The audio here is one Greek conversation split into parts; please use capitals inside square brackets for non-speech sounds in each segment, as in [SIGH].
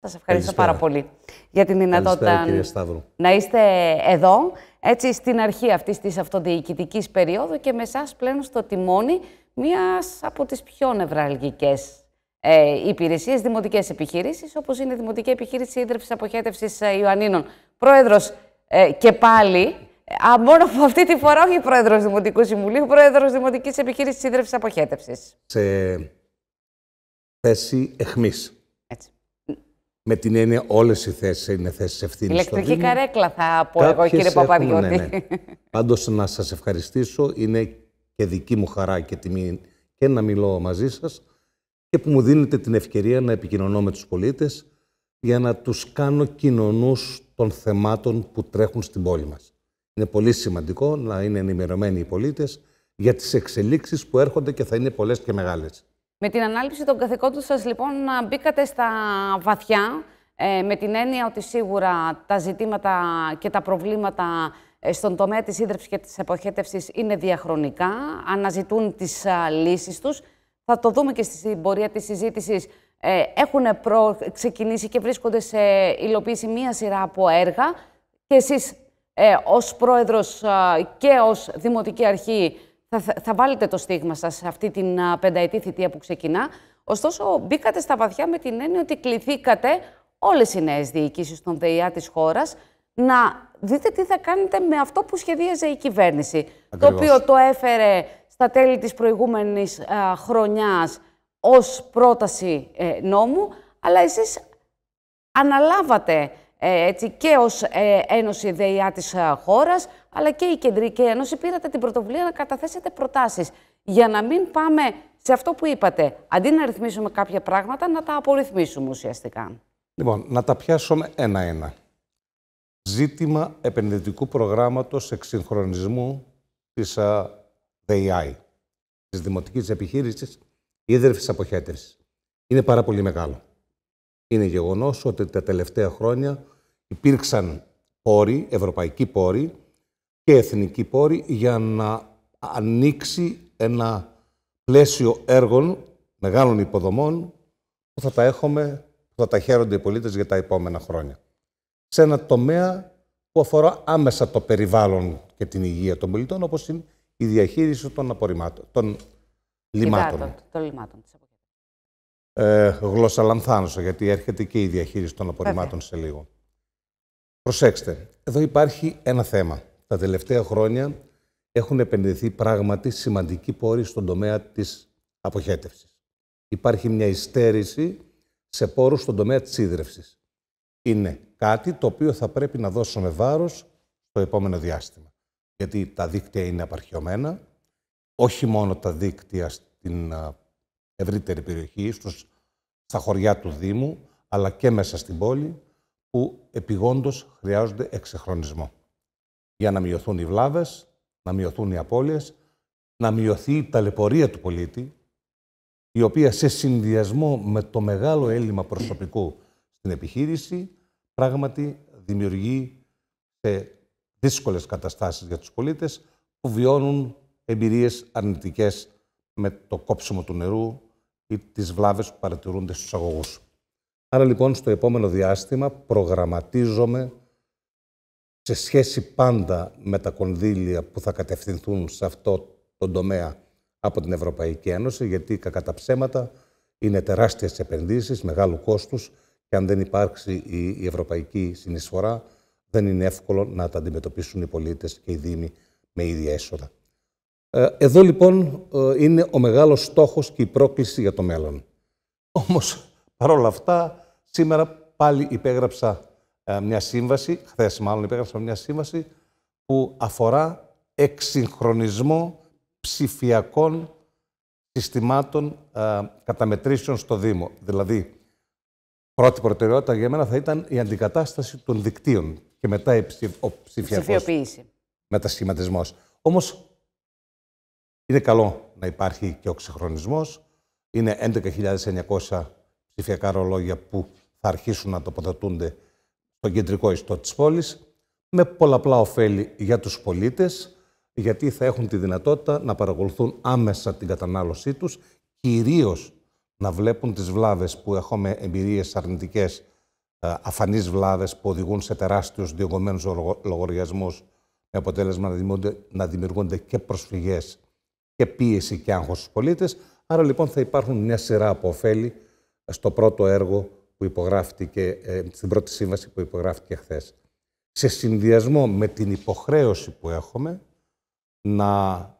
Σας ευχαριστώ Καλησπέρα. πάρα πολύ για την δυνατότητα να είστε εδώ, έτσι στην αρχή αυτής της αυτοδιοικητικής περίοδου και με εσάς πλέον στο τιμόνι μίας από τις πιο νευραλγικές ε, υπηρεσίες, δημοτικές επιχειρήσεις, όπως είναι η Δημοτική Επιχείρηση Ίδρυψης Αποχέτευσης ε, Ιωαννίνων. Πρόεδρος ε, και πάλι, ε, α, μόνο από αυτή τη φορά όχι Πρόεδρος Δημοτικού Συμβουλίου, Πρόεδρος Δημοτικής Επιχείρησης Ίδρυψης Αποχέτευσης. Σε θέση εχμής με την έννοια όλες οι θέσεις είναι θέσεις ευθύνης. Ηλεκτρική καρέκλα θα πω εγώ, κύριε Παπαδιώτη. Ναι, ναι. [LAUGHS] Πάντως να σας ευχαριστήσω. Είναι και δική μου χαρά και τιμή και να μιλώ μαζί σας και που μου δίνετε την ευκαιρία να επικοινωνώ με τους πολίτες για να τους κάνω κοινωνούς των θεμάτων που τρέχουν στην πόλη μας. Είναι πολύ σημαντικό να είναι ενημερωμένοι οι πολίτες για τις εξελίξεις που έρχονται και θα είναι πολλές και μεγάλες. Με την ανάλυση των καθηκόντων σας, λοιπόν, μπήκατε στα βαθιά, ε, με την έννοια ότι σίγουρα τα ζητήματα και τα προβλήματα ε, στον τομέα της ίδρυψης και της αποχέτευσης είναι διαχρονικά, αναζητούν τις ε, λύσεις τους. Θα το δούμε και στην πορεία της συζήτησης. Έχουν ξεκινήσει και βρίσκονται σε υλοποίηση μία σειρά από έργα και εσείς ε, ως πρόεδρος και ως Δημοτική Αρχή θα, θα βάλετε το στίγμα σας σε αυτή την πενταετή θητεία που ξεκινά. Ωστόσο, μπήκατε στα βαθιά με την έννοια ότι κληθήκατε όλες οι νέες διοικήσεις των ΔΕΙΑ της χώρας να δείτε τι θα κάνετε με αυτό που σχεδίαζε η κυβέρνηση, το οποίο το έφερε στα τέλη της προηγούμενης χρονιάς ως πρόταση ε, νόμου, αλλά εσείς αναλάβατε ε, και ως ε, Ένωση ΔΕΙΑ της χώρας αλλά και η Κεντρική Ένωση πήρατε την πρωτοβουλία να καταθέσετε προτάσεις για να μην πάμε σε αυτό που είπατε. Αντί να ρυθμίσουμε κάποια πράγματα, να τα απορριθμίσουμε ουσιαστικά. Λοιπόν, να τα πιάσουμε ένα-ένα. Ζήτημα επενδυτικού προγράμματος εξυγχρονισμού της uh, τη της Δημοτικής Επιχείρησης Ίδρυφης Είναι πάρα πολύ μεγάλο. Είναι γεγονός ότι τα τελευταία χρόνια υπήρξαν πόροι, ευρωπαϊκοί πόροι, και εθνική πόρη για να ανοίξει ένα πλαίσιο έργων, μεγάλων υποδομών, που θα τα έχουμε, που θα τα χαίρονται οι πολίτες για τα επόμενα χρόνια. Σε ένα τομέα που αφορά άμεσα το περιβάλλον και την υγεία των πολιτών, όπως είναι η διαχείριση των απορριμμάτων, των λιμάτων. Ε, γλώσσα λανθάνωσα, γιατί έρχεται και η διαχείριση των απορριμμάτων σε λίγο. Προσέξτε, εδώ υπάρχει ένα θέμα τα τελευταία χρόνια έχουν επενδυθεί πράγματι σημαντικοί πόροι στον τομέα της αποχέτευσης. Υπάρχει μια υστέρηση σε πόρους στον τομέα της ίδρυυσης. Είναι κάτι το οποίο θα πρέπει να δώσουμε βάρος στο επόμενο διάστημα. Γιατί τα δίκτυα είναι απαρχιωμένα, όχι μόνο τα δίκτυα στην ευρύτερη περιοχή, στους, στα χωριά του Δήμου, αλλά και μέσα στην πόλη, που επιγόντως χρειάζονται εξεχρονισμό για να μειωθούν οι βλάβες, να μειωθούν οι απώλειες, να μειωθεί η ταλαιπωρία του πολίτη, η οποία σε συνδυασμό με το μεγάλο έλλειμμα προσωπικού στην επιχείρηση, πράγματι δημιουργεί σε δύσκολες καταστάσεις για τους πολίτες που βιώνουν εμπειρίες αρνητικές με το κόψιμο του νερού ή τις βλάβες που παρατηρούνται στους αγωγούς. Άρα λοιπόν στο επόμενο διάστημα προγραμματίζομαι σε σχέση πάντα με τα κονδύλια που θα κατευθυνθούν σε αυτό το τομέα από την Ευρωπαϊκή Ένωση, γιατί κακά τα ψέματα είναι τεράστιες επενδύσεις, μεγάλου κόστους και αν δεν υπάρξει η ευρωπαϊκή συνεισφορά δεν είναι εύκολο να τα αντιμετωπίσουν οι πολίτες και οι δήμοι με ίδια έσοδα. Ε, εδώ λοιπόν ε, είναι ο μεγάλος στόχος και η πρόκληση για το μέλλον. Όμως παρόλα αυτά σήμερα πάλι υπέγραψα ε, μια σύμβαση, χθες μάλλον υπέγραψα μια σύμβαση που αφορά εξυγχρονισμό ψηφιακών συστημάτων ε, καταμετρήσεων στο Δήμο. Δηλαδή, πρώτη προτεραιότητα για μένα θα ήταν η αντικατάσταση των δικτύων και μετά η ψηφιοποίηση, μετασχηματισμό. ψηφιακός μετασχηματισμός. Όμως, είναι καλό να υπάρχει και ο ξεχρονισμός. Είναι 11.900 ψηφιακά ρολόγια που θα αρχίσουν να τοποθετούνται στο κεντρικό ιστό της πόλης, με πολλαπλά ωφέλη για τους πολίτες, γιατί θα έχουν τη δυνατότητα να παρακολουθούν άμεσα την κατανάλωσή τους, κυρίως να βλέπουν τις βλάβες που έχουμε εμπειρίες αρνητικές, ε, αφανείς βλάβες που οδηγούν σε τεράστιους διωγωμένους λογαριασμούς, με αποτέλεσμα να, να δημιουργούνται και προσφυγές και πίεση και άγχος στους πολίτες. Άρα λοιπόν θα υπάρχουν μια σειρά από ωφέλη στο πρώτο έργο που υπογράφτηκε, ε, στην πρώτη σύμβαση που υπογράφτηκε χθες. Σε συνδυασμό με την υποχρέωση που έχουμε να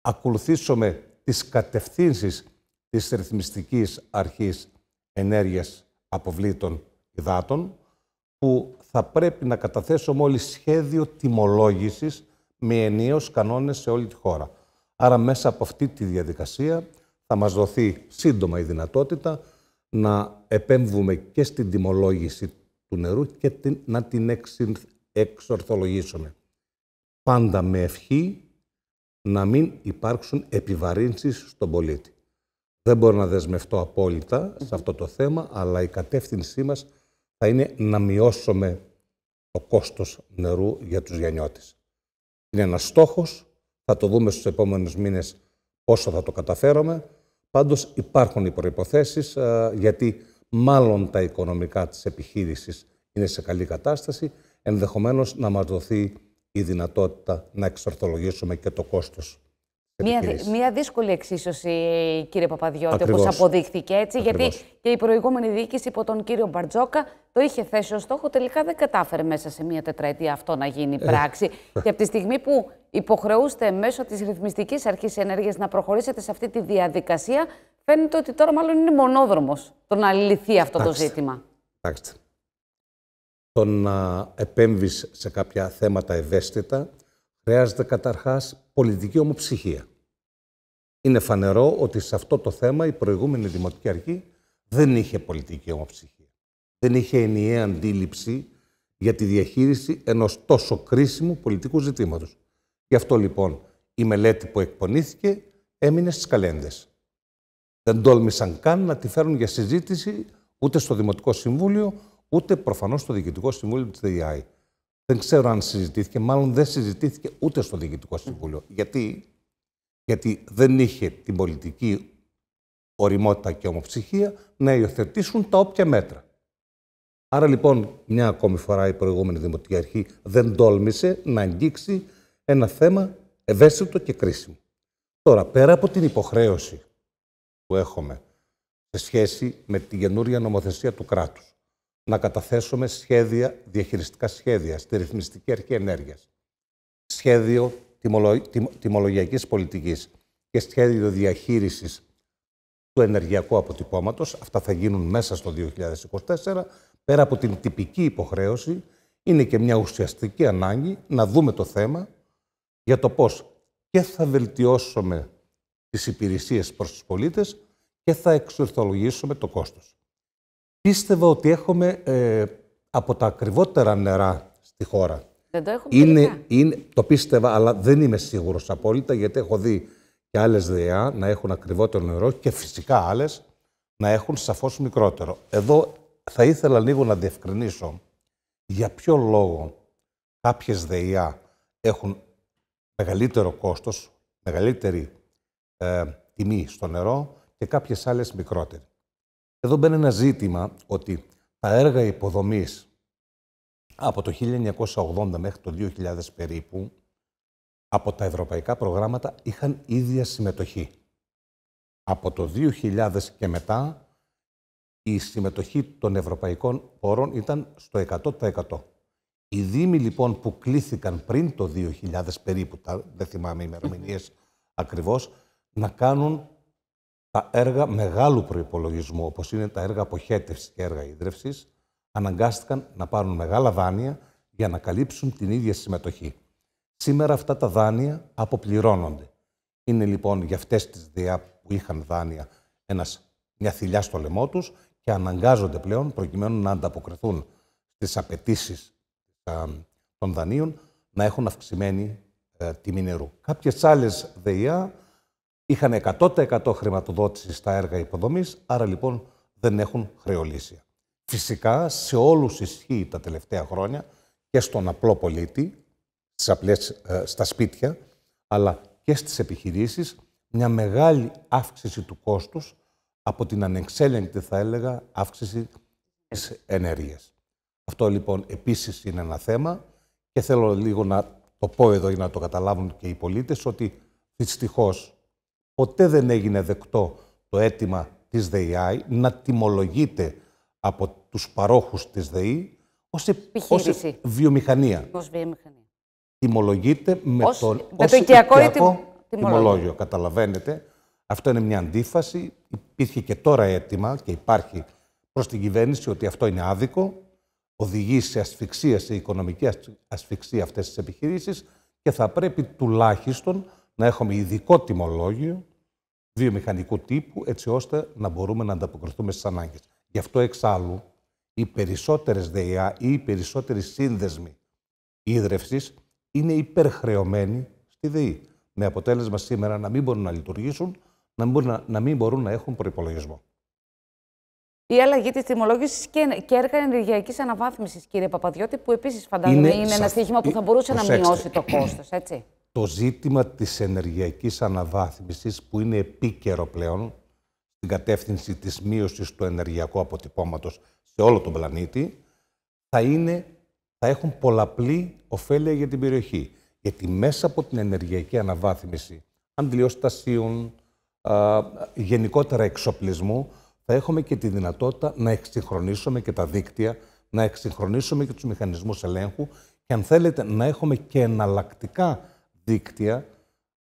ακολουθήσουμε τις κατευθύνσεις της ρυθμιστικής αρχής ενέργειας αποβλήτων υδάτων, που θα πρέπει να καταθέσουμε όλοι σχέδιο τιμολόγησης με ενίως κανόνες σε όλη τη χώρα. Άρα μέσα από αυτή τη διαδικασία θα μας δοθεί σύντομα η δυνατότητα να επέμβουμε και στην τιμολόγηση του νερού και την, να την εξορθολογήσουμε. Πάντα με ευχή να μην υπάρξουν επιβαρύνσεις στον πολίτη. Δεν μπορώ να δεσμευτώ απόλυτα σε αυτό το θέμα, αλλά η κατεύθυνσή μας θα είναι να μειώσουμε το κόστος νερού για τους γιανιώτες. Είναι ένας στόχος, θα το δούμε στους επόμενους μήνες πόσο θα το καταφέρουμε. Πάντως υπάρχουν οι προϋποθέσεις ε, γιατί μάλλον τα οικονομικά της επιχείρησης είναι σε καλή κατάσταση, ενδεχομένως να μας δοθεί η δυνατότητα να εξορθολογήσουμε και το κόστος μια, μια δύσκολη εξίσωση, κύριε Παπαδιώτη, όπως αποδείχθηκε έτσι. Γιατί και η προηγούμενη διοίκηση υπό τον κύριο Μπαρτζόκα το είχε θέσει ως στόχο, τελικά δεν κατάφερε μέσα σε μια τετραετία αυτό να γίνει ε. πράξη. Και από τη στιγμή που υποχρεούστε μέσω της ρυθμιστικής αρχής ενέργειας να προχωρήσετε σε αυτή τη διαδικασία, φαίνεται ότι τώρα μάλλον είναι μονόδρομος το να λυθεί αυτό το ζήτημα. Κοιτάξτε. Το να επέμβεις σε κάποια θέματα ευαίσθητα χρειάζεται καταρχάς πολιτική ομοψυχία. Είναι φανερό ότι σε αυτό το θέμα η προηγούμενη Δημοτική Αρχή δεν είχε πολιτική ομοψυχία. Δεν είχε ενιαία αντίληψη για τη διαχείριση ενός τόσο κρίσιμου πολιτικού ζητήματος. Γι' αυτό λοιπόν η μελέτη που εκπονήθηκε έμεινε στις καλέντες. Δεν τόλμησαν καν να τη φέρουν για συζήτηση ούτε στο Δημοτικό Συμβούλιο, ούτε προφανώς στο Διοικητικό Συμβούλιο της ΔΕΙΑΗ. Δεν ξέρω αν συζητήθηκε, μάλλον δεν συζητήθηκε ούτε στο Διοικητικό Συμβούλιο. Γιατί γιατί δεν είχε την πολιτική οριμότητα και ομοψυχία να υιοθετήσουν τα όποια μέτρα. Άρα λοιπόν μια ακόμη φορά η προηγούμενη Δημοτική Αρχή δεν τόλμησε να αγγίξει ένα θέμα ευαίσθητο και κρίσιμο. Τώρα, πέρα από την υποχρέωση που έχουμε σε σχέση με τη καινούρια νομοθεσία του κράτους, να καταθέσουμε σχέδια, διαχειριστικά σχέδια στη ρυθμιστική αρχή ενέργειας, σχέδιο τιμολο, τιμολογιακής πολιτικής και σχέδιο διαχείρισης του ενεργειακού αποτυπώματος. Αυτά θα γίνουν μέσα στο 2024. Πέρα από την τυπική υποχρέωση, είναι και μια ουσιαστική ανάγκη να δούμε το θέμα για το πώς και θα βελτιώσουμε τις υπηρεσίες προς τους πολίτες και θα εξορθολογήσουμε το κόστος. Πίστευα ότι έχουμε ε, από τα ακριβότερα νερά στη χώρα δεν το είναι, είναι, Το πίστευα, αλλά δεν είμαι σίγουρος απόλυτα, γιατί έχω δει και άλλες ΔΕΑ να έχουν ακριβότερο νερό και φυσικά άλλες να έχουν σαφώς μικρότερο. Εδώ θα ήθελα λίγο να διευκρινίσω για ποιο λόγο κάποιες ΔΕΑ έχουν μεγαλύτερο κόστος, μεγαλύτερη ε, τιμή στο νερό και κάποιες άλλες μικρότερη. Εδώ μπαίνει ένα ζήτημα ότι τα έργα υποδομής από το 1980 μέχρι το 2000 περίπου, από τα ευρωπαϊκά προγράμματα είχαν ίδια συμμετοχή. Από το 2000 και μετά, η συμμετοχή των ευρωπαϊκών πόρων ήταν στο 100%. Οι δήμοι λοιπόν που κλήθηκαν πριν το 2000 περίπου, τα, δεν θυμάμαι ημερομηνίες ακριβώς, να κάνουν τα έργα μεγάλου προϋπολογισμού, όπως είναι τα έργα αποχέτευσης και έργα ίδρυυσης, αναγκάστηκαν να πάρουν μεγάλα δάνεια για να καλύψουν την ίδια συμμετοχή. Σήμερα αυτά τα δάνεια αποπληρώνονται. Είναι λοιπόν για αυτές τις ΔΕΑ που είχαν δάνεια ένας, μια θηλιά στο λαιμό τους και αναγκάζονται πλέον προκειμένου να ανταποκριθούν στις απαιτήσεις των δανείων να έχουν αυξημένη ε, τιμή νερού. Κάποιες άλλες ΔΕΙΑ είχαν 100% χρηματοδότηση στα έργα υποδομής, άρα λοιπόν δεν έχουν χρεολύσια. Φυσικά σε όλους ισχύει τα τελευταία χρόνια και στον απλό πολίτη, στις απλές, ε, στα σπίτια, αλλά και στις επιχειρήσεις, μια μεγάλη αύξηση του κόστους από την ανεξέλεγκτη, θα έλεγα, αύξηση της ενέργειας. Αυτό λοιπόν επίσης είναι ένα θέμα και θέλω λίγο να το πω εδώ για να το καταλάβουν και οι πολίτες ότι δυστυχώς ποτέ δεν έγινε δεκτό το αίτημα της ΔΕΙΑΗ να τιμολογείται από τους παρόχους της ΔΕΗ ως, ως βιομηχανία. Ως βιομηχανία. Τιμολογείται με, ως, το, με ως το οικιακό, τιμολόγιο. τιμολόγιο. Καταλαβαίνετε, αυτό είναι μια αντίφαση. Υπήρχε και τώρα αίτημα και υπάρχει προς την κυβέρνηση ότι αυτό είναι άδικο. Οδηγεί σε ασφυξία, σε οικονομική ασφυξία αυτές τις επιχειρήσεις και θα πρέπει τουλάχιστον να έχουμε ειδικό τιμολόγιο βιομηχανικού τύπου, έτσι ώστε να μπορούμε να ανταποκριθούμε στις ανάγκες. Γι' αυτό εξάλλου οι περισσότερες ΔΕΙΑ ή οι περισσότεροι σύνδεσμοι ίδρευσης είναι υπερχρεωμένοι στη ΔΕΗ. Με αποτέλεσμα σήμερα να μην μπορούν να λειτουργήσουν, να μην μπορούν να, μην μπορούν να έχουν προπολογισμό. Η αλλαγή της τιμολόγησης και, και έργα ενεργειακής αναβάθμισης, κύριε Παπαδιώτη, που επίσης φαντάζομαι είναι, ένα στοίχημα που θα ε, μπορούσε να μειώσει το κόστος, έτσι. [CLEARS THROAT] Το ζήτημα της ενεργειακής αναβάθμισης, που είναι επίκαιρο πλέον στην κατεύθυνση της μείωσης του ενεργειακού αποτυπώματος όλο τον πλανήτη, θα, είναι, θα έχουν πολλαπλή ωφέλεια για την περιοχή. Γιατί μέσα από την ενεργειακή αναβάθμιση αντιλιοστασίων, α, γενικότερα εξοπλισμού, θα έχουμε και τη δυνατότητα να εξυγχρονίσουμε και τα δίκτυα, να εξυγχρονίσουμε και τους μηχανισμούς ελέγχου και αν θέλετε να έχουμε και εναλλακτικά δίκτυα,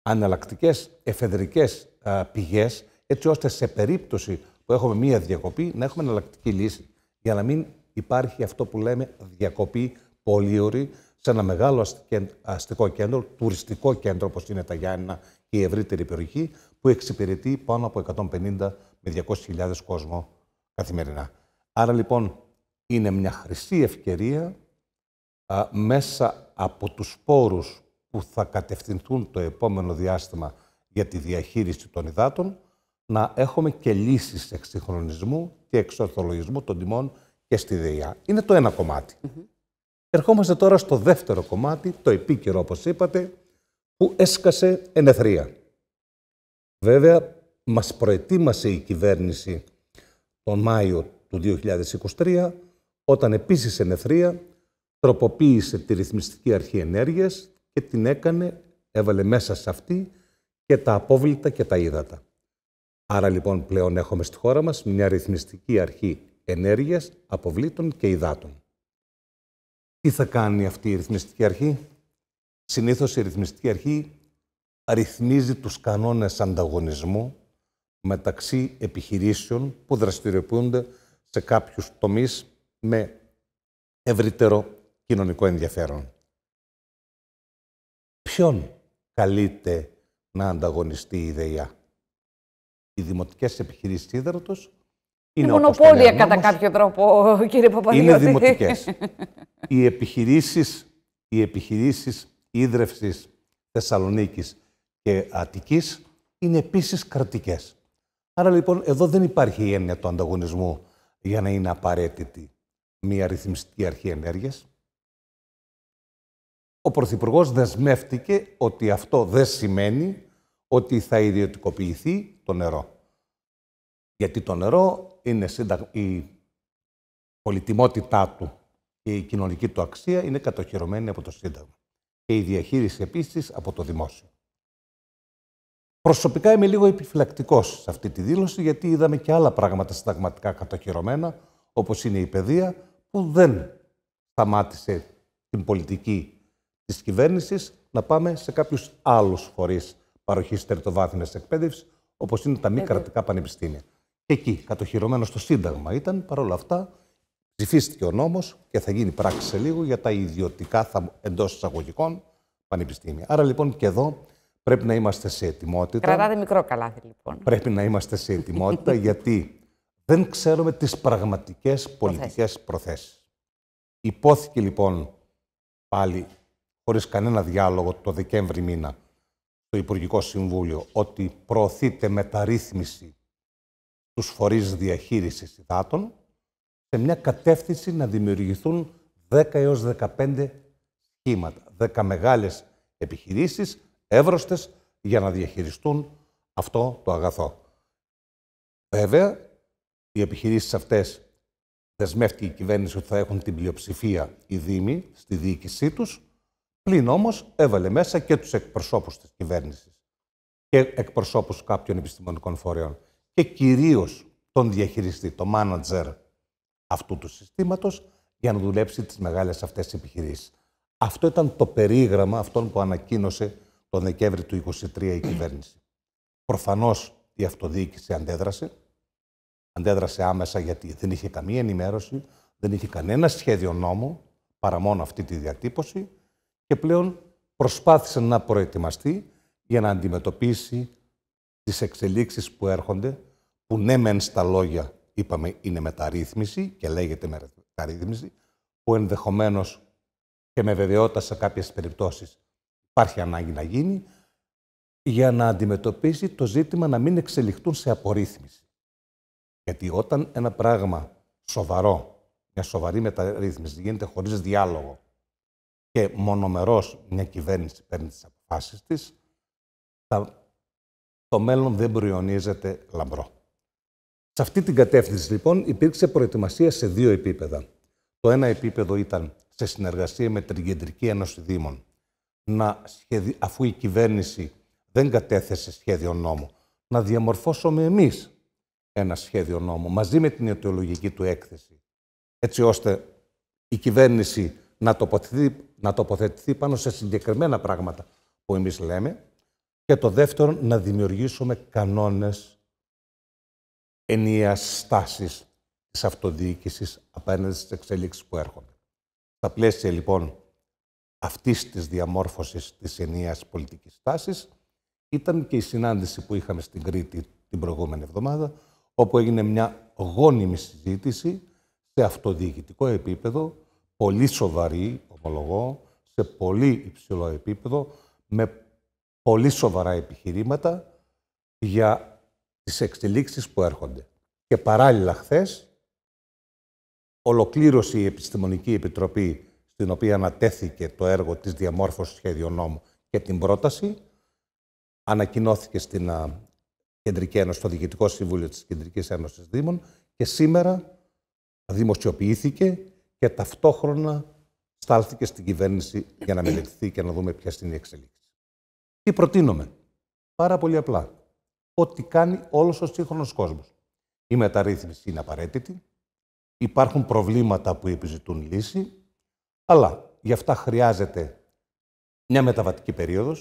αναλλακτικές εφεδρικές α, πηγές, έτσι ώστε σε περίπτωση που έχουμε μία διακοπή να έχουμε εναλλακτική λύση για να μην υπάρχει αυτό που λέμε διακοπή πολύωρη σε ένα μεγάλο αστικό κέντρο, τουριστικό κέντρο όπως είναι τα Γιάννηνα και η ευρύτερη περιοχή, που εξυπηρετεί πάνω από 150 με 200.000 κόσμο καθημερινά. Άρα λοιπόν είναι μια χρυσή ευκαιρία μέσα από τους πόρους που θα κατευθυνθούν το επόμενο διάστημα για τη διαχείριση των υδάτων, να έχουμε και λύσεις εξυγχρονισμού και εξορθολογισμού των τιμών και στη ΔΕΙΑ. Είναι το ένα κομμάτι. Ερχόμαστε τώρα στο δεύτερο κομμάτι, το επίκαιρο όπως είπατε, που έσκασε ενεθρία. Βέβαια, μας προετοίμασε η κυβέρνηση τον Μάιο του 2023, όταν επίσης ενεθρία τροποποίησε τη ρυθμιστική αρχή ενέργειας και την έκανε, έβαλε μέσα σε αυτή και τα απόβλητα και τα ύδατα. Άρα λοιπόν πλέον έχουμε στη χώρα μας μια ρυθμιστική αρχή ενέργειας, αποβλήτων και υδάτων. Τι θα κάνει αυτή η ρυθμιστική αρχή? Συνήθως η ρυθμιστική αρχή ρυθμίζει τους κανόνες ανταγωνισμού μεταξύ επιχειρήσεων που δραστηριοποιούνται σε κάποιους τομείς με ευρύτερο κοινωνικό ενδιαφέρον. Ποιον καλείται να ανταγωνιστεί η ιδέα οι δημοτικές επιχειρήσεις ύδατος είναι μονοπόλια κατά όμως, κάποιο τρόπο, [LAUGHS] κύριε Παπαδιώτη. Είναι δημοτικές. οι επιχειρήσεις, οι επιχειρήσεις ίδρευσης Θεσσαλονίκης και Αττικής είναι επίσης κρατικές. Άρα λοιπόν εδώ δεν υπάρχει η έννοια του ανταγωνισμού για να είναι απαραίτητη μια ρυθμιστική αρχή ενέργειας. Ο Πρωθυπουργός δεσμεύτηκε ότι αυτό δεν σημαίνει ότι θα ιδιωτικοποιηθεί το νερό. Γιατί το νερό είναι η πολυτιμότητά του και η κοινωνική του αξία είναι κατοχυρωμένη από το Σύνταγμα. Και η διαχείριση επίσης από το Δημόσιο. Προσωπικά είμαι λίγο επιφυλακτικός σε αυτή τη δήλωση, γιατί είδαμε και άλλα πράγματα συνταγματικά κατοχυρωμένα, όπως είναι η παιδεία, που δεν σταμάτησε την πολιτική της κυβέρνησης να πάμε σε κάποιους άλλους φορείς παροχής τερτοβάθμιας εκπαίδευσης, όπως είναι τα μη κρατικά πανεπιστήμια. Και εκεί, κατοχυρωμένο στο Σύνταγμα ήταν, παρόλα αυτά, ψηφίστηκε ο νόμος και θα γίνει πράξη σε λίγο για τα ιδιωτικά εντός εισαγωγικών πανεπιστήμια. Άρα λοιπόν και εδώ πρέπει να είμαστε σε ετοιμότητα. Κρατάτε μικρό καλάθι λοιπόν. Πρέπει να είμαστε σε ετοιμότητα [LAUGHS] γιατί δεν ξέρουμε τις πραγματικές πολιτικές προθέσεις. Υπόθηκε λοιπόν πάλι χωρίς κανένα διάλογο το Δεκέμβρη μήνα το Υπουργικό Συμβούλιο ότι προωθείται μεταρρύθμιση τους φορείς διαχείρισης υδάτων σε μια κατεύθυνση να δημιουργηθούν 10 έως 15 σχήματα, 10 μεγάλες επιχειρήσεις εύρωστες για να διαχειριστούν αυτό το αγαθό. Βέβαια, οι επιχειρήσεις αυτές δεσμεύτηκε η κυβέρνηση ότι θα έχουν την πλειοψηφία οι Δήμοι στη διοίκησή τους Πλην όμως έβαλε μέσα και τους εκπροσώπους της κυβέρνησης και εκπροσώπους κάποιων επιστημονικών φορέων και κυρίως τον διαχειριστή, τον μάνατζερ αυτού του συστήματος για να δουλέψει τις μεγάλες αυτές επιχειρήσεις. Αυτό ήταν το περίγραμμα αυτών που ανακοίνωσε τον Δεκέμβρη του 2023 η κυβέρνηση. Προφανώς η αυτοδιοίκηση αντέδρασε. Αντέδρασε άμεσα γιατί δεν είχε καμία ενημέρωση, δεν είχε κανένα σχέδιο νόμου παρά μόνο αυτή τη διατύπωση και πλέον προσπάθησε να προετοιμαστεί για να αντιμετωπίσει τις εξελίξεις που έρχονται, που ναι μεν στα λόγια είπαμε είναι μεταρρύθμιση και λέγεται μεταρρύθμιση, που ενδεχομένως και με βεβαιότητα σε κάποιες περιπτώσεις υπάρχει ανάγκη να γίνει, για να αντιμετωπίσει το ζήτημα να μην εξελιχθούν σε απορρίθμιση. Γιατί όταν ένα πράγμα σοβαρό, μια σοβαρή μεταρρύθμιση γίνεται χωρίς διάλογο, και μονομερός μια κυβέρνηση παίρνει τις αποφάσεις της, το μέλλον δεν προϊονίζεται λαμπρό. Σε αυτή την κατεύθυνση, λοιπόν, υπήρξε προετοιμασία σε δύο επίπεδα. Το ένα επίπεδο ήταν σε συνεργασία με την Κεντρική Ένωση Δήμων, να σχεδι... αφού η κυβέρνηση δεν κατέθεσε σχέδιο νόμου, να διαμορφώσουμε εμείς ένα σχέδιο νόμου, μαζί με την αιτιολογική του έκθεση, έτσι ώστε η κυβέρνηση να τοποθετεί να τοποθετηθεί πάνω σε συγκεκριμένα πράγματα που εμείς λέμε και το δεύτερο να δημιουργήσουμε κανόνες ενιαίας στάσης της αυτοδιοίκησης απέναντι στις εξέλιξεις που έρχονται. Στα πλαίσια λοιπόν αυτής της διαμόρφωσης της ενιαίας πολιτικής στάσης ήταν και η συνάντηση που είχαμε στην Κρήτη την προηγούμενη εβδομάδα όπου έγινε μια γόνιμη συζήτηση σε αυτοδιοικητικό επίπεδο πολύ σοβαρή σε πολύ υψηλό επίπεδο, με πολύ σοβαρά επιχειρήματα για τις εξελίξεις που έρχονται. Και παράλληλα χθες ολοκλήρωσε η Επιστημονική Επιτροπή στην οποία ανατέθηκε το έργο της διαμόρφωσης νόμου και την πρόταση, ανακοινώθηκε στην Κεντρική Ένωση, στο Διοικητικό Συμβούλιο της Κεντρικής Ένωσης Δήμων και σήμερα δημοσιοποιήθηκε και ταυτόχρονα στάλθηκε στην κυβέρνηση για να μελετηθεί και να δούμε ποια είναι οι εξελίξη. Τι προτείνουμε. Πάρα πολύ απλά. Ό,τι κάνει όλος ο σύγχρονος κόσμος. Η μεταρρύθμιση είναι απαραίτητη. Υπάρχουν προβλήματα που επιζητούν λύση. Αλλά γι' αυτά χρειάζεται μια μεταβατική περίοδος.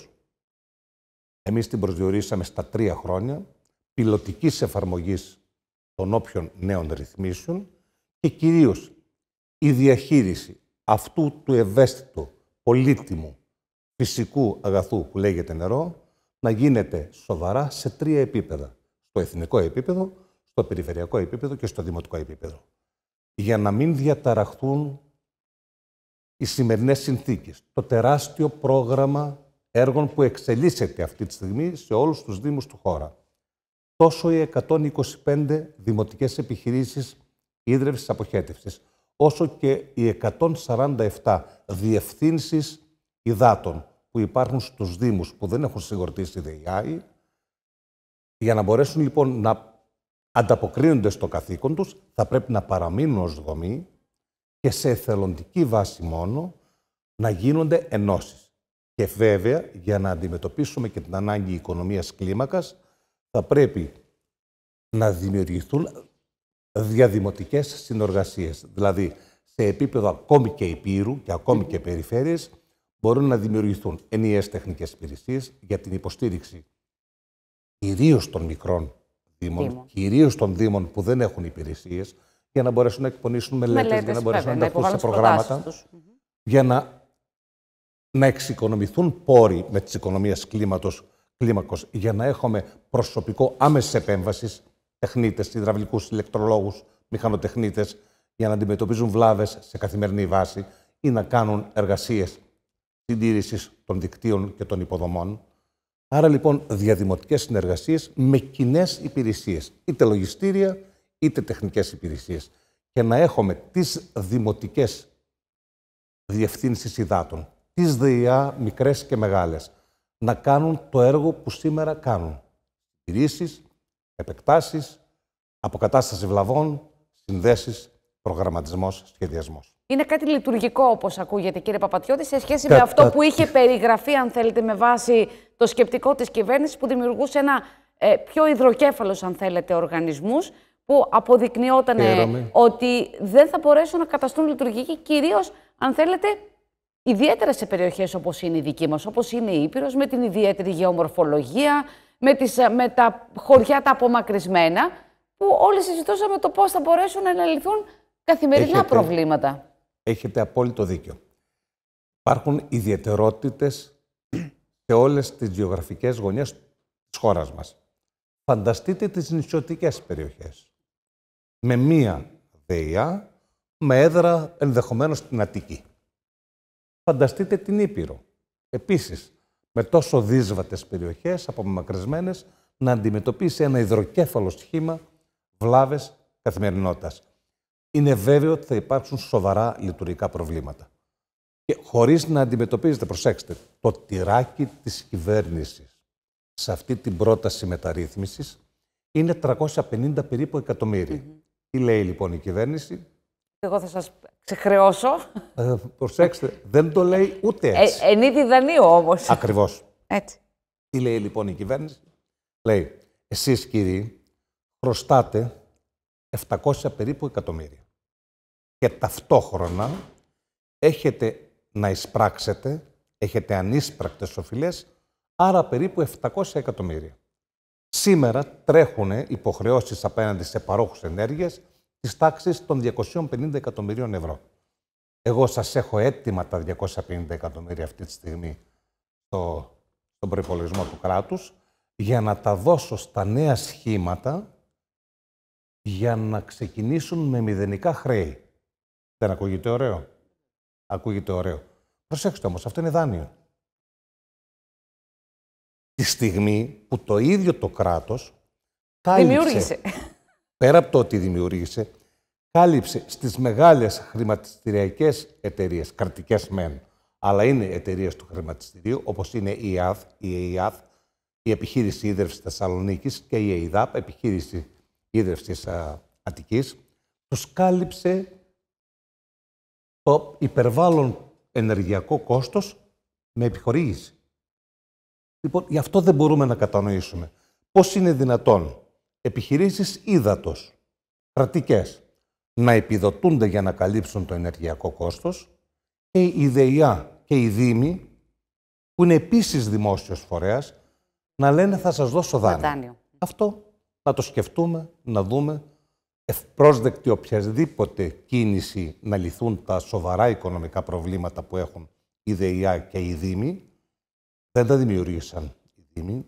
Εμείς την προσδιορίσαμε στα τρία χρόνια πιλωτικής εφαρμογής των όποιων νέων ρυθμίσεων και κυρίως η διαχείριση αυτού του ευαίσθητου, πολύτιμου, φυσικού αγαθού που λέγεται νερό, να γίνεται σοβαρά σε τρία επίπεδα. Στο εθνικό επίπεδο, στο περιφερειακό επίπεδο και στο δημοτικό επίπεδο. Για να μην διαταραχθούν οι σημερινές συνθήκες, το τεράστιο πρόγραμμα έργων που εξελίσσεται αυτή τη στιγμή σε όλους τους Δήμους του χώρα. Τόσο οι 125 δημοτικές επιχειρήσεις ίδρυυσης αποχέτευσης όσο και οι 147 διευθύνσεις υδάτων που υπάρχουν στους Δήμους που δεν έχουν συγχωρτήσει ΔΕΙΑΗ, για να μπορέσουν λοιπόν να ανταποκρίνονται στο καθήκον τους, θα πρέπει να παραμείνουν ως δομή και σε εθελοντική βάση μόνο να γίνονται ενώσεις. Και βέβαια, για να αντιμετωπίσουμε και την ανάγκη οικονομίας κλίμακας, θα πρέπει να δημιουργηθούν διαδημοτικές συνεργασίες. Δηλαδή, σε επίπεδο ακόμη και υπήρου και ακόμη και περιφέρειες, μπορούν να δημιουργηθούν ενιαίες τεχνικές υπηρεσίες για την υποστήριξη κυρίως των μικρών δήμων, Δήμο. κυρίως των δήμων που δεν έχουν υπηρεσίες, για να μπορέσουν να εκπονήσουν μελέτες, για να μπορέσουν να ενταχθούν σε προγράμματα, για να, να εξοικονομηθούν πόροι με τις οικονομίες κλίματος, κλίμακος, για να έχουμε προσωπικό άμεσης επέμβασης τεχνίτες, υδραυλικούς, ηλεκτρολόγους, μηχανοτεχνίτες για να αντιμετωπίζουν βλάβες σε καθημερινή βάση ή να κάνουν εργασίες συντήρησης των δικτύων και των υποδομών. Άρα λοιπόν διαδημοτικές συνεργασίες με κοινές υπηρεσίες, είτε λογιστήρια είτε τεχνικές υπηρεσίες. Και να έχουμε τις δημοτικές διευθύνσεις υδάτων, τις ΔΕΙΑ μικρές και μεγάλες, να κάνουν το έργο που σήμερα κάνουν. Υπηρεσίες, επεκτάσεις, αποκατάσταση βλαβών, συνδέσεις, προγραμματισμός, σχεδιασμός. Είναι κάτι λειτουργικό, όπως ακούγεται, κύριε Παπατιώτη, σε σχέση με αυτό που είχε περιγραφεί, αν θέλετε, με βάση το σκεπτικό της κυβέρνησης που δημιουργούσε ένα ε, πιο υδροκέφαλος, αν θέλετε, οργανισμούς που αποδεικνύονταν ε, ότι δεν θα μπορέσουν να καταστούν λειτουργικοί, κυρίως, αν θέλετε, ιδιαίτερα σε περιοχές όπως είναι η δική μας, όπως είναι η Ήπειρος, με την ιδιαίτερη γεωμορφολογία, με, τις, ε, με τα χωριά τα απομακρυσμένα, που όλοι συζητούσαμε το πώς θα μπορέσουν να αναλυθούν καθημερινά προβλήματα. Έχετε απόλυτο δίκιο. Υπάρχουν ιδιαιτερότητες σε όλες τις γεωγραφικές γωνιές της χώρας μας. Φανταστείτε τις νησιωτικές περιοχές. Με μία ΔΕΙΑ, με έδρα ενδεχομένως στην Αττική. Φανταστείτε την Ήπειρο. Επίσης, με τόσο δύσβατες περιοχές, απομακρυσμένες, να αντιμετωπίσει ένα υδροκέφαλο σχήμα βλάβες καθημερινότητας. Είναι βέβαιο ότι θα υπάρξουν σοβαρά λειτουργικά προβλήματα. Και χωρίς να αντιμετωπίζετε, προσέξτε, το τυράκι της κυβέρνησης σε αυτή την πρόταση μεταρρύθμισης είναι 350 περίπου Τι λέει λοιπόν η κυβέρνηση. Εγώ θα σας σε χρεώσω, ε, προσέξτε, δεν το λέει ούτε ε, έτσι. Ε, εν είδη δανείου όμως. Ακριβώς. Έτσι. Τι λέει λοιπόν η κυβέρνηση. Λέει, εσείς κύριοι χρωστάτε 700 περίπου εκατομμύρια. Και ταυτόχρονα έχετε να εισπράξετε, έχετε ανείσπρακτες οφειλές, άρα περίπου 700 εκατομμύρια. Σήμερα τρέχουν υποχρεώσεις απέναντι σε παρόχους ενέργειας Της τάξης των 250 εκατομμυρίων ευρώ. Εγώ σας έχω έτοιμα τα 250 εκατομμύρια αυτή τη στιγμή στο, στον προπολογισμό του κράτους για να τα δώσω στα νέα σχήματα για να ξεκινήσουν με μηδενικά χρέη. Δεν ακούγεται ωραίο. Ακούγεται ωραίο. Προσέξτε όμως, αυτό είναι δάνειο. Τη στιγμή που το ίδιο το κράτος δημιούργησε. πέρα από το ότι δημιούργησε, κάλυψε στις μεγάλες χρηματιστηριακές εταιρείες, κρατικές μεν, αλλά είναι εταιρείες του χρηματιστηρίου, όπως είναι η ΕΑΘ, η, ΕΙΑΘ, η επιχείρηση της Θεσσαλονίκης και η ΕΙΔΑΠ, επιχείρηση της Αττικής, τους κάλυψε το υπερβάλλον ενεργειακό κόστος με επιχορήγηση. Λοιπόν, γι' αυτό δεν μπορούμε να κατανοήσουμε. Πώς είναι δυνατόν επιχειρήσεις ύδατος, κρατικές, να επιδοτούνται για να καλύψουν το ενεργειακό κόστος και η ΔΕΙΑ και η Δήμη, που είναι επίσης δημόσιος φορέας, να λένε θα σας δώσω δάνειο. Αυτό να το σκεφτούμε, να δούμε ευπρόσδεκτη οποιασδήποτε κίνηση να λυθούν τα σοβαρά οικονομικά προβλήματα που έχουν η ΔΕΙΑ και η Δήμη. Δεν τα δημιουργήσαν οι Δήμοι,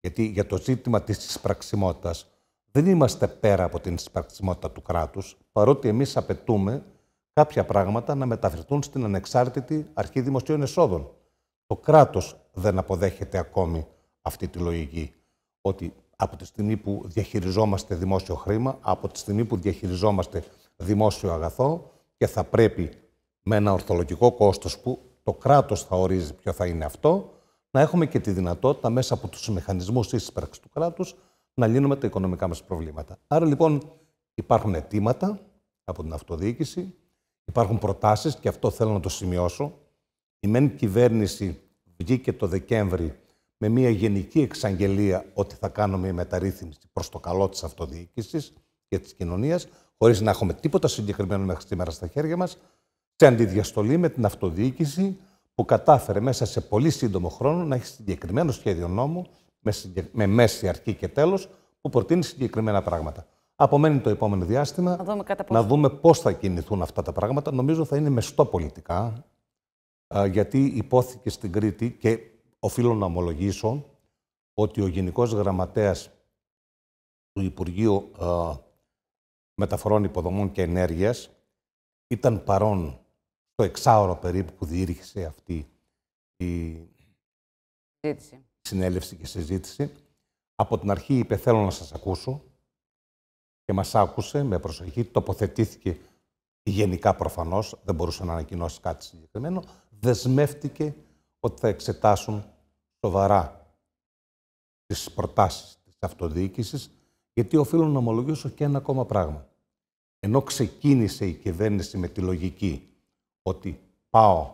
γιατί για το ζήτημα της εισπραξιμότητας, δεν είμαστε πέρα από την συμπαρακτησιμότητα του κράτους, παρότι εμείς απαιτούμε κάποια πράγματα να μεταφερθούν στην ανεξάρτητη αρχή δημοσίων εσόδων. Το κράτος δεν αποδέχεται ακόμη αυτή τη λογική, ότι από τη στιγμή που διαχειριζόμαστε δημόσιο χρήμα, από τη στιγμή που διαχειριζόμαστε δημόσιο αγαθό και θα πρέπει με ένα ορθολογικό κόστος που το κράτος θα ορίζει ποιο θα είναι αυτό, να έχουμε και τη δυνατότητα μέσα από τους μηχανισμούς ίσπραξης του κράτους να λύνουμε τα οικονομικά μας προβλήματα. Άρα λοιπόν υπάρχουν αιτήματα από την αυτοδιοίκηση, υπάρχουν προτάσεις και αυτό θέλω να το σημειώσω. Η μεν κυβέρνηση βγήκε το Δεκέμβρη με μια γενική εξαγγελία ότι θα κάνουμε μεταρρύθμιση προς το καλό της αυτοδιοίκησης και της κοινωνίας, χωρίς να έχουμε τίποτα συγκεκριμένο μέχρι σήμερα στα χέρια μας, σε αντιδιαστολή με την αυτοδιοίκηση που κατάφερε μέσα σε πολύ σύντομο χρόνο να έχει συγκεκριμένο σχέδιο νόμου με μέση αρχή και τέλος, που προτείνει συγκεκριμένα πράγματα. Απομένει το επόμενο διάστημα να δούμε, πώς... θα κινηθούν αυτά τα πράγματα. Νομίζω θα είναι μεστό πολιτικά, γιατί υπόθηκε στην Κρήτη και οφείλω να ομολογήσω ότι ο Γενικός Γραμματέας του Υπουργείου Μεταφορών Υποδομών και Ενέργειας ήταν παρόν το εξάωρο περίπου που διήρχησε αυτή η συζήτηση συνέλευση και συζήτηση. Από την αρχή είπε θέλω να σας ακούσω και μας άκουσε με προσοχή, τοποθετήθηκε γενικά προφανώς, δεν μπορούσε να ανακοινώσει κάτι συγκεκριμένο, δεσμεύτηκε ότι θα εξετάσουν σοβαρά τις προτάσεις της αυτοδιοίκησης, γιατί οφείλω να ομολογήσω και ένα ακόμα πράγμα. Ενώ ξεκίνησε η κυβέρνηση με τη λογική ότι πάω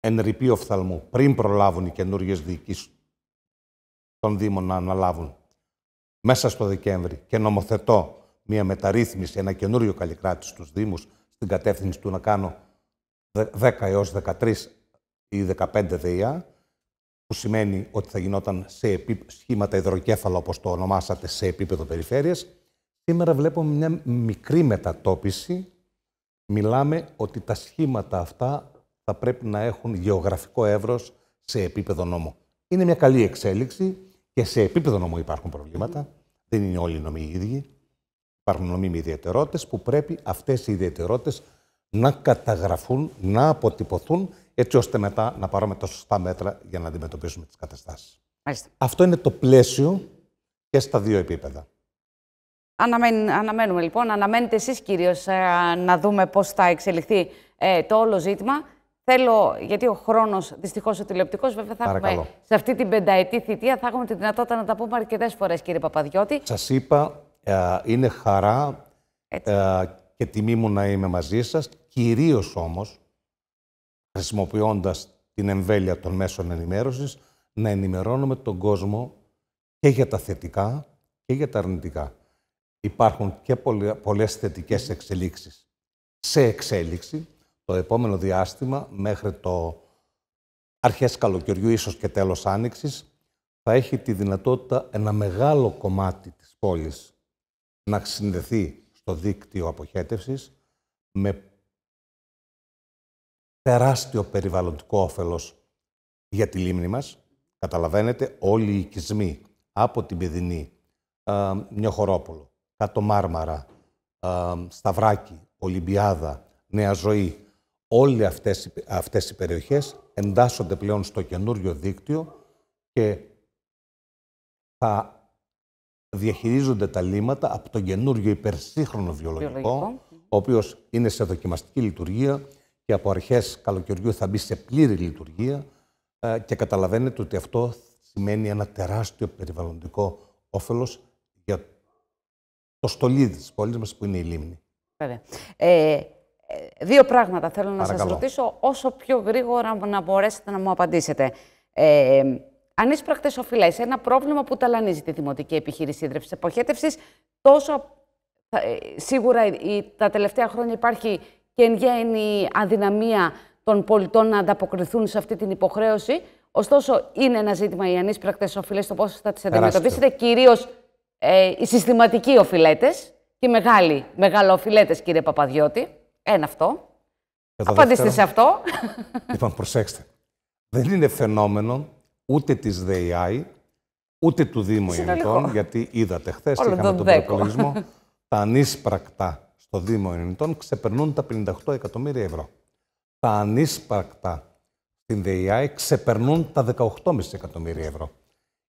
εν ρηπεί οφθαλμού πριν προλάβουν οι καινούργιες διοικήσεις των Δήμων να αναλάβουν μέσα στο Δεκέμβρη και νομοθετώ μια μεταρρύθμιση, ένα καινούριο καλλικράτης στους Δήμους στην κατεύθυνση του να κάνω 10 έως 13 ή 15 ΔΕΙΑ, που σημαίνει ότι θα γινόταν σε επί... σχήματα υδροκέφαλα, όπως το ονομάσατε, σε επίπεδο περιφέρειας. Σήμερα βλέπουμε μια μικρή μετατόπιση. Μιλάμε ότι τα σχήματα αυτά θα πρέπει να έχουν γεωγραφικό εύρος σε επίπεδο νόμου. Είναι μια καλή εξέλιξη. Και σε επίπεδο νομού υπάρχουν προβλήματα. Δεν είναι όλοι οι νομοί οι ίδιοι. Υπάρχουν νομοί με ιδιαιτερότητες που πρέπει αυτές οι ιδιαιτερότητες να καταγραφούν, να αποτυπωθούν, έτσι ώστε μετά να πάρουμε τα σωστά μέτρα για να αντιμετωπίσουμε τις καταστάσεις. Αυτό είναι το πλαίσιο και στα δύο επίπεδα. αναμένουμε λοιπόν, αναμένετε εσείς κυρίως ε, να δούμε πώς θα εξελιχθεί ε, το όλο ζήτημα. Θέλω, γιατί ο χρόνος δυστυχώς ο τηλεοπτικός, βέβαια θα Παρακαλώ. έχουμε σε αυτή την πενταετή θητεία, θα έχουμε τη δυνατότητα να τα πούμε αρκετές φορές, κύριε Παπαδιώτη. Σας είπα, ε, είναι χαρά ε, και τιμή μου να είμαι μαζί σας. Κυρίως όμως, χρησιμοποιώντας την εμβέλεια των μέσων ενημέρωσης, να ενημερώνουμε τον κόσμο και για τα θετικά και για τα αρνητικά. Υπάρχουν και πολλές θετικές εξελίξεις σε εξέλιξη το επόμενο διάστημα, μέχρι το αρχές καλοκαιριού, ίσως και τέλος άνοιξης, θα έχει τη δυνατότητα ένα μεγάλο κομμάτι της πόλης να συνδεθεί στο δίκτυο αποχέτευσης με τεράστιο περιβαλλοντικό όφελος για τη λίμνη μας. Καταλαβαίνετε, όλοι οι οικισμοί από την Πεδινή, Νιοχορόπολο, Κάτω Μάρμαρα, Σταυράκι, Ολυμπιάδα, Νέα Ζωή, Όλες αυτές, αυτές οι περιοχές εντάσσονται πλέον στο καινούριο δίκτυο και θα διαχειρίζονται τα λίματα από το καινούριο υπερσύγχρονο βιολογικό, ο οποίος είναι σε δοκιμαστική λειτουργία και από αρχές καλοκαιριού θα μπει σε πλήρη λειτουργία ε, και καταλαβαίνετε ότι αυτό σημαίνει ένα τεράστιο περιβαλλοντικό όφελος για το στολίδι της πόλης μας που είναι η Λίμνη. Ε, ε, δύο πράγματα θέλω να Παρακαλώ. σας ρωτήσω, όσο πιο γρήγορα να μπορέσετε να μου απαντήσετε. Ε, Ανίσπρακτε οφειλέ, ένα πρόβλημα που ταλανίζει τη δημοτική επιχείρηση ίδρυψης αποχέτευσης. Τόσο ε, σίγουρα τα τελευταία χρόνια υπάρχει και εν γέννη αδυναμία των πολιτών να ανταποκριθούν σε αυτή την υποχρέωση. Ωστόσο, είναι ένα ζήτημα οι ανίσπρακτε οφειλές, το πώ θα τις αντιμετωπίσετε, κυρίως ε, οι συστηματικοί οφειλέτες και οι μεγάλοι, οφειλέτε, κύριε Παπαδιώτη. Ένα αυτό. Απαντήστε σε αυτό. [LAUGHS] Λοιπόν, προσέξτε. Δεν είναι φαινόμενο ούτε της ΔΕΙ, ούτε του Δήμου Ελληνικών, γιατί είδατε χθες είχαμε τον, τον προπολογισμό. [LAUGHS] τα ανίσπρακτα στο Δήμο Ελληνικών ξεπερνούν τα 58 εκατομμύρια ευρώ. Τα ανίσπρακτα στην ΔΕΙ ξεπερνούν τα 18,5 εκατομμύρια ευρώ.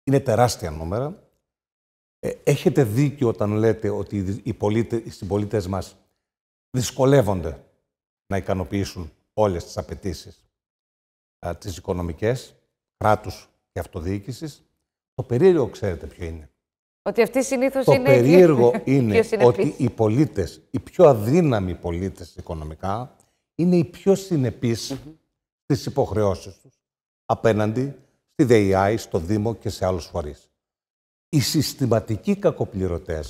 Είναι τεράστια νούμερα. Ε, έχετε δίκιο όταν λέτε ότι οι πολίτες, οι μας δυσκολεύονται να ικανοποιήσουν όλες τις απαιτήσεις ε, τις οικονομικές, κράτους και αυτοδιοίκησης. Το περίεργο ξέρετε ποιο είναι. Ότι αυτή το είναι... Το περίεργο [LAUGHS] είναι ότι οι πολίτες, οι πιο αδύναμοι πολίτες οικονομικά, είναι οι πιο συνεπείς mm-hmm. στις υποχρεώσεις τους απέναντι στη ΔΕΗ, στο Δήμο και σε άλλους φορείς. Οι συστηματικοί κακοπληρωτές,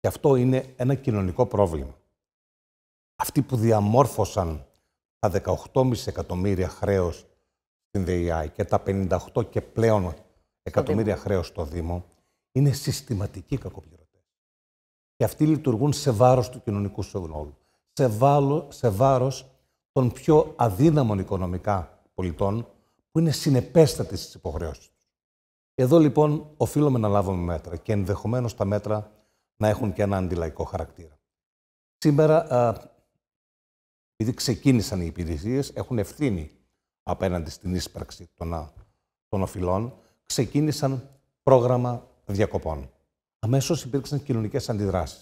και αυτό είναι ένα κοινωνικό πρόβλημα, αυτοί που διαμόρφωσαν τα 18,5 εκατομμύρια χρέος στην ΔΕΗ και τα 58 και πλέον εκατομμύρια χρέος στο Δήμο, είναι συστηματικοί κακοπληρωτές. Και αυτοί λειτουργούν σε βάρος του κοινωνικού συνόλου, σε, βάρο σε βάρος των πιο αδύναμων οικονομικά πολιτών, που είναι συνεπέστατοι στις υποχρεώσεις τους. Εδώ λοιπόν οφείλουμε να λάβουμε μέτρα και ενδεχομένως τα μέτρα να έχουν και ένα αντιλαϊκό χαρακτήρα. Σήμερα επειδή ξεκίνησαν οι υπηρεσίες, έχουν ευθύνη απέναντι στην ίσπραξη των, των οφειλών, ξεκίνησαν πρόγραμμα διακοπών. Αμέσως υπήρξαν κοινωνικές αντιδράσεις.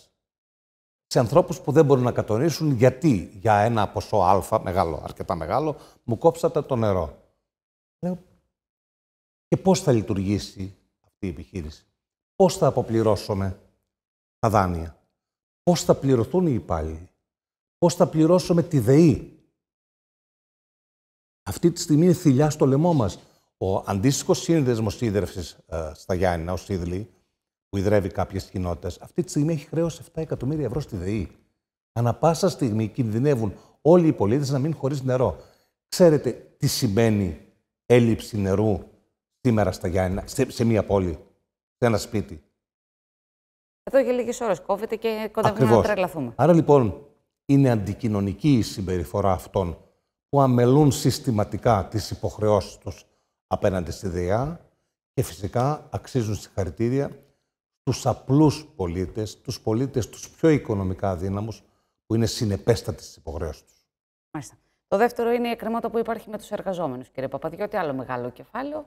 Σε ανθρώπους που δεν μπορούν να κατονίσουν γιατί για ένα ποσό Α, μεγάλο, αρκετά μεγάλο, μου κόψατε το νερό. Λέω, και πώς θα λειτουργήσει αυτή η επιχείρηση, πώς θα αποπληρώσουμε τα δάνεια, πώς θα πληρωθούν οι υπάλληλοι, πώς θα πληρώσουμε τη ΔΕΗ. Αυτή τη στιγμή είναι θηλιά στο λαιμό μας. Ο αντίστοιχος σύνδεσμος ίδρυυση ε, στα Γιάννη, ο Σίδλη, που ιδρεύει κάποιες κοινότητες, αυτή τη στιγμή έχει χρέος 7 εκατομμύρια ευρώ στη ΔΕΗ. Ανά πάσα στιγμή κινδυνεύουν όλοι οι πολίτες να μείνουν χωρίς νερό. Ξέρετε τι σημαίνει έλλειψη νερού σήμερα στα Γιάννηνα, σε, μία πόλη, σε ένα σπίτι. Εδώ για λίγες ώρες κόβεται και κοντά να τρελαθούμε. Άρα λοιπόν, είναι αντικοινωνική η συμπεριφορά αυτών που αμελούν συστηματικά τις υποχρεώσεις τους απέναντι στη ΔΕΑ και φυσικά αξίζουν συγχαρητήρια τους απλούς πολίτες, τους πολίτες τους πιο οικονομικά δύναμους που είναι συνεπέστατοι στις υποχρεώσεις τους. Μάλιστα. Το δεύτερο είναι η εκκρεμότητα που υπάρχει με τους εργαζόμενους, κύριε Παπαδιώτη, άλλο μεγάλο κεφάλαιο.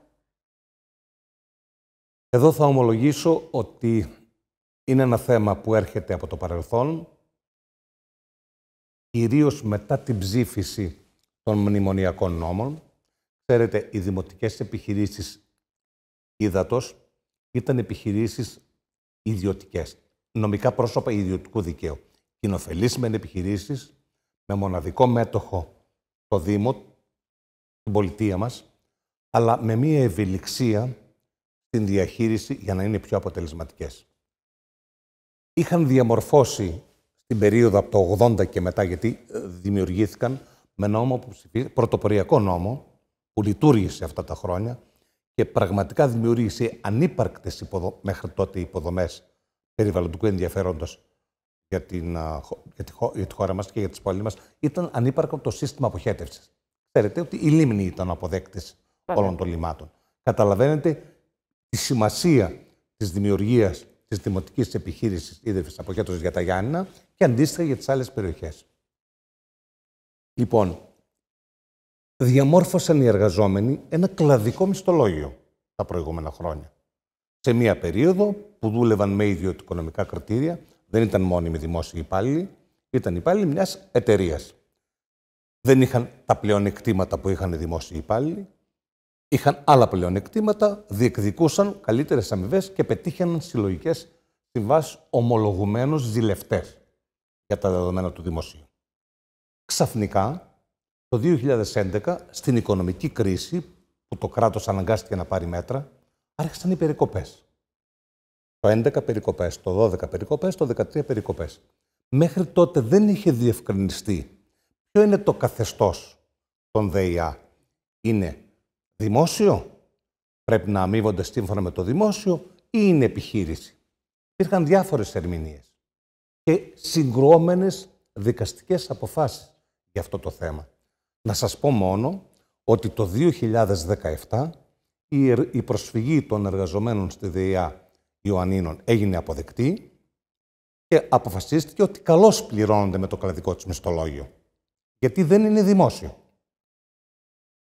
Εδώ θα ομολογήσω ότι είναι ένα θέμα που έρχεται από το παρελθόν, κυρίως μετά την ψήφιση των μνημονιακών νόμων. Ξέρετε, οι δημοτικές επιχειρήσεις ύδατος ήταν επιχειρήσεις ιδιωτικές, νομικά πρόσωπα ιδιωτικού δικαίου. Κοινοφελείς μεν επιχειρήσεις με μοναδικό μέτοχο το Δήμο, την πολιτεία μας, αλλά με μία ευελιξία στην διαχείριση για να είναι πιο αποτελεσματικές. Είχαν διαμορφώσει την περίοδο από το 80 και μετά, γιατί ε, δημιουργήθηκαν με νόμο που ψηφίστηκε, πρωτοποριακό νόμο, που λειτουργήσε αυτά τα χρόνια και πραγματικά δημιούργησε ανύπαρκτες υποδο... μέχρι τότε υποδομές περιβαλλοντικού ενδιαφέροντος για, την, για, τη, χώρα μας και για τις πόλεις μας, ήταν ανύπαρκτο το σύστημα αποχέτευσης. Ξέρετε ότι η λίμνη ήταν αποδέκτης όλων των λιμάτων. Καταλαβαίνετε τη σημασία της δημιουργίας της δημοτικής επιχείρησης ίδρυυσης αποχέτευσης για τα Γιάννηνα και αντίστοιχα για τις άλλες περιοχές. Λοιπόν, διαμόρφωσαν οι εργαζόμενοι ένα κλαδικό μισθολόγιο τα προηγούμενα χρόνια. Σε μία περίοδο που δούλευαν με ιδιωτικονομικά κριτήρια, δεν ήταν μόνιμοι δημόσιοι υπάλληλοι, ήταν υπάλληλοι μιας εταιρείας. Δεν είχαν τα πλεονεκτήματα που είχαν οι δημόσιοι υπάλληλοι, είχαν άλλα πλεονεκτήματα, διεκδικούσαν καλύτερες αμοιβές και πετύχαιναν συλλογικές συμβάσεις ομολογουμένως ζηλευτές για τα δεδομένα του δημοσίου. Ξαφνικά, το 2011, στην οικονομική κρίση που το κράτος αναγκάστηκε να πάρει μέτρα, άρχισαν οι περικοπές. Το 11 περικοπές, το 12 περικοπές, το 13 περικοπές. Μέχρι τότε δεν είχε διευκρινιστεί ποιο είναι το καθεστώς των ΔΕΙΑ. Είναι δημόσιο, πρέπει να αμείβονται σύμφωνα με το δημόσιο ή είναι επιχείρηση. Υπήρχαν διάφορες ερμηνείες και συγκρόμενες δικαστικές αποφάσεις για αυτό το θέμα. Να σας πω μόνο ότι το 2017 η προσφυγή των εργαζομένων στη ΔΕΙΑ Ιωαννίνων έγινε αποδεκτή και αποφασίστηκε ότι καλώς πληρώνονται με το κρατικό της μισθολόγιο, γιατί δεν είναι δημόσιο.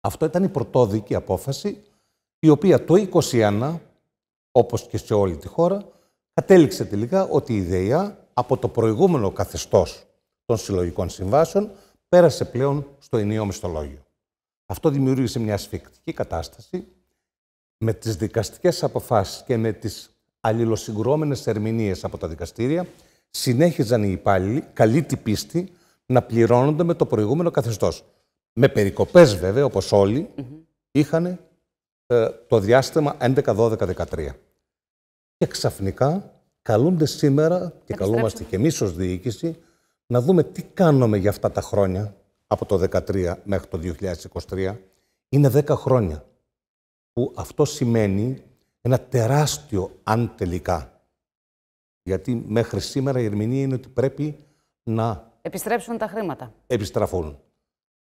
Αυτό ήταν η πρωτόδικη απόφαση, η οποία το 2021, όπως και σε όλη τη χώρα, κατέληξε τελικά ότι η ΔΕΙΑ από το προηγούμενο καθεστώς των συλλογικών συμβάσεων πέρασε πλέον στο ενίο μισθολόγιο. Αυτό δημιούργησε μια ασφικτική κατάσταση με τις δικαστικές αποφάσεις και με τις αλληλοσυγκρόμενες ερμηνείες από τα δικαστήρια συνέχιζαν οι υπάλληλοι, καλή την πίστη, να πληρώνονται με το προηγούμενο καθεστώς. Με περικοπές βέβαια, όπως όλοι, mm είχαν ε, το διάστημα 11, 12, 13. Και ξαφνικά καλούνται σήμερα και καλούμαστε και εμείς ως διοίκηση να δούμε τι κάνουμε για αυτά τα χρόνια από το 2013 μέχρι το 2023. Είναι 10 χρόνια που αυτό σημαίνει ένα τεράστιο αν τελικά. Γιατί μέχρι σήμερα η ερμηνεία είναι ότι πρέπει να... Επιστρέψουν τα χρήματα. Επιστραφούν.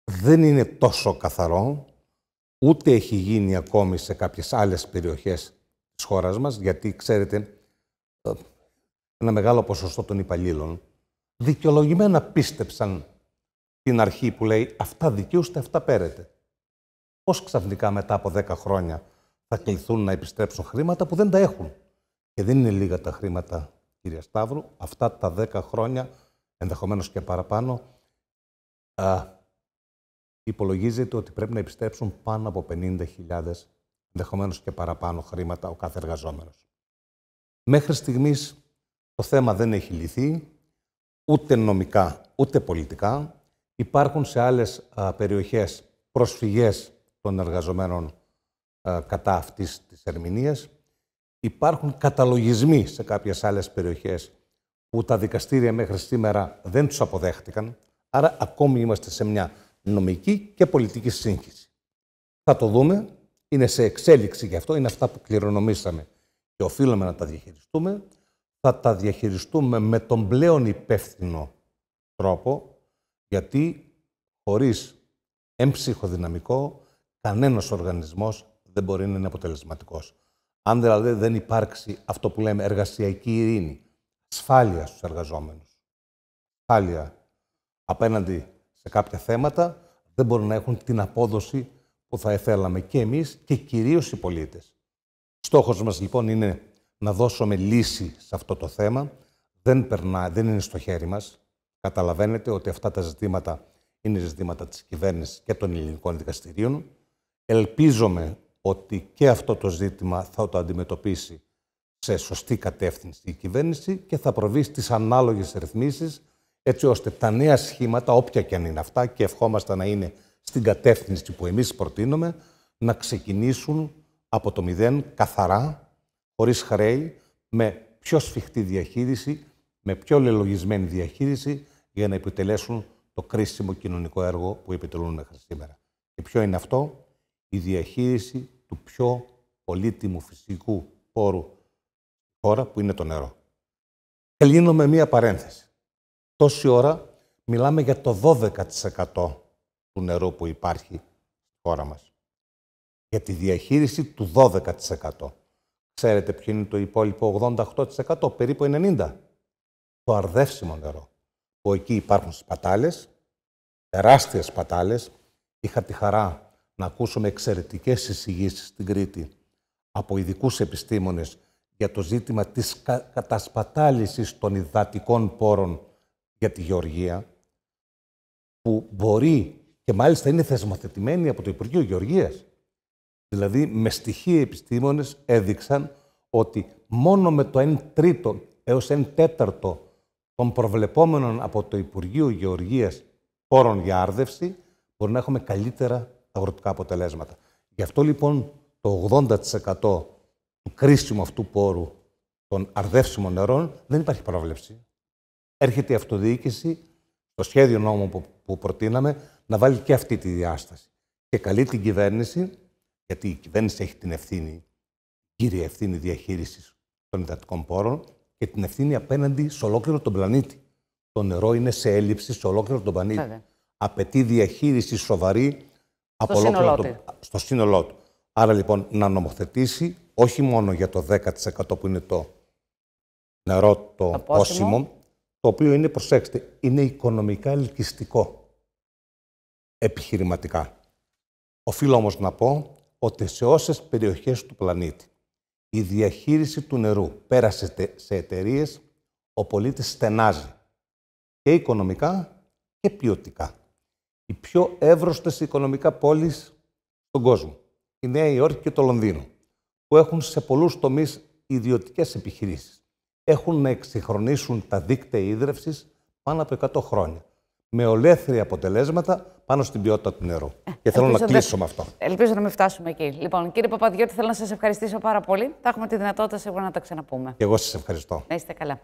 Δεν είναι τόσο καθαρό, ούτε έχει γίνει ακόμη σε κάποιες άλλες περιοχές της χώρας μας, γιατί ξέρετε, ε, ένα μεγάλο ποσοστό των υπαλλήλων, δικαιολογημένα πίστεψαν την αρχή που λέει «αυτά δικαιούστε, αυτά παίρετε». Πώς ξαφνικά μετά από 10 χρόνια θα κληθούν να επιστρέψουν χρήματα που δεν τα έχουν. Και δεν είναι λίγα τα χρήματα, κύριε Σταύρου. Αυτά τα 10 χρόνια, ενδεχομένως και παραπάνω, α, υπολογίζεται ότι πρέπει να επιστρέψουν πάνω από 50.000, ενδεχομένως και παραπάνω χρήματα ο κάθε εργαζόμενος. Μέχρι στιγμής το θέμα δεν έχει λυθεί ούτε νομικά ούτε πολιτικά. Υπάρχουν σε άλλες περιοχές προσφυγές των εργαζομένων κατά αυτής της ερμηνείας. Υπάρχουν καταλογισμοί σε κάποιες άλλες περιοχές που τα δικαστήρια μέχρι σήμερα δεν τους αποδέχτηκαν. Άρα ακόμη είμαστε σε μια νομική και πολιτική σύγχυση. Θα το δούμε. Είναι σε εξέλιξη γι' αυτό. Είναι αυτά που κληρονομήσαμε και οφείλουμε να τα διαχειριστούμε θα τα διαχειριστούμε με τον πλέον υπεύθυνο τρόπο, γιατί χωρίς έμψυχο δυναμικό, κανένας οργανισμός δεν μπορεί να είναι αποτελεσματικός. Αν δηλαδή δεν υπάρξει αυτό που λέμε εργασιακή ειρήνη, ασφάλεια στους εργαζόμενους, ασφάλεια απέναντι σε κάποια θέματα, δεν μπορούν να έχουν την απόδοση που θα θέλαμε και εμείς και κυρίως οι πολίτες. Στόχος μας λοιπόν είναι να δώσουμε λύση σε αυτό το θέμα. Δεν δεν είναι στο χέρι μας. Καταλαβαίνετε ότι αυτά τα ζητήματα είναι ζητήματα της κυβέρνησης και των ελληνικών δικαστηρίων. Ελπίζομαι ότι και αυτό το ζήτημα θα το αντιμετωπίσει σε σωστή κατεύθυνση η κυβέρνηση και θα προβεί στις ανάλογες ρυθμίσεις έτσι ώστε τα νέα σχήματα, όποια και αν είναι αυτά και ευχόμαστε να είναι στην κατεύθυνση που εμείς προτείνουμε, να ξεκινήσουν από το μηδέν καθαρά χωρίς χρέη, με πιο σφιχτή διαχείριση, με πιο λελογισμένη διαχείριση για να επιτελέσουν το κρίσιμο κοινωνικό έργο που επιτελούν μέχρι σήμερα. Και ποιο είναι αυτό? Η διαχείριση του πιο πολύτιμου φυσικού πόρου χώρα που είναι το νερό. Κλείνω με μία παρένθεση. Τόση ώρα μιλάμε για το 12% του νερού που υπάρχει στη χώρα μας. Για τη διαχείριση του 12%. Ξέρετε ποιο είναι το υπόλοιπο 88%, περίπου 90%. Το αρδεύσιμο νερό. Που εκεί υπάρχουν σπατάλες, τεράστιες σπατάλες. Είχα τη χαρά να ακούσουμε εξαιρετικές εισηγήσεις στην Κρήτη από ειδικούς επιστήμονες για το ζήτημα της κατασπατάλησης των υδατικών πόρων για τη γεωργία, που μπορεί και μάλιστα είναι θεσμοθετημένη από το Υπουργείο Γεωργίας. Δηλαδή, με στοιχεία οι επιστήμονες έδειξαν ότι μόνο με το 1 τρίτο έως 1 τέταρτο των προβλεπόμενων από το Υπουργείο Γεωργίας πόρων για άρδευση, μπορεί να έχουμε καλύτερα αγροτικά αποτελέσματα. Γι' αυτό λοιπόν το 80% του κρίσιμου αυτού πόρου των αρδεύσιμων νερών δεν υπάρχει πρόβλεψη. Έρχεται η αυτοδιοίκηση, το σχέδιο νόμου που προτείναμε, να βάλει και αυτή τη διάσταση. Και καλεί την κυβέρνηση γιατί η κυβέρνηση έχει την ευθύνη, κύρια ευθύνη διαχείρισης των υδατικών πόρων και την ευθύνη απέναντι σε ολόκληρο τον πλανήτη. Το νερό είναι σε έλλειψη σε ολόκληρο τον πλανήτη. Απαιτεί διαχείριση σοβαρή από στο, σύνολό το... στο σύνολό του. Άρα λοιπόν να νομοθετήσει όχι μόνο για το 10% που είναι το νερό το, το πόσιμο, το οποίο είναι, προσέξτε, είναι οικονομικά ελκυστικό επιχειρηματικά. Οφείλω όμως να πω ότι σε όσες περιοχές του πλανήτη η διαχείριση του νερού πέρασε σε εταιρείες, ο πολίτης στενάζει και οικονομικά και ποιοτικά. Οι πιο εύρωστες οικονομικά πόλεις στον κόσμο, η Νέα Υόρκη και το Λονδίνο, που έχουν σε πολλούς τομείς ιδιωτικές επιχειρήσεις, έχουν να εξυγχρονίσουν τα δίκτυα ίδρυυσης πάνω από 100 χρόνια με ολέθρια αποτελέσματα πάνω στην ποιότητα του νερού. και θέλω να κλείσω με αυτό. Ελπίζω να μην φτάσουμε εκεί. Λοιπόν, κύριε Παπαδιώτη, θέλω να σας ευχαριστήσω πάρα πολύ. Θα έχουμε τη δυνατότητα σίγουρα να τα ξαναπούμε. Και εγώ σας ευχαριστώ. Να είστε καλά.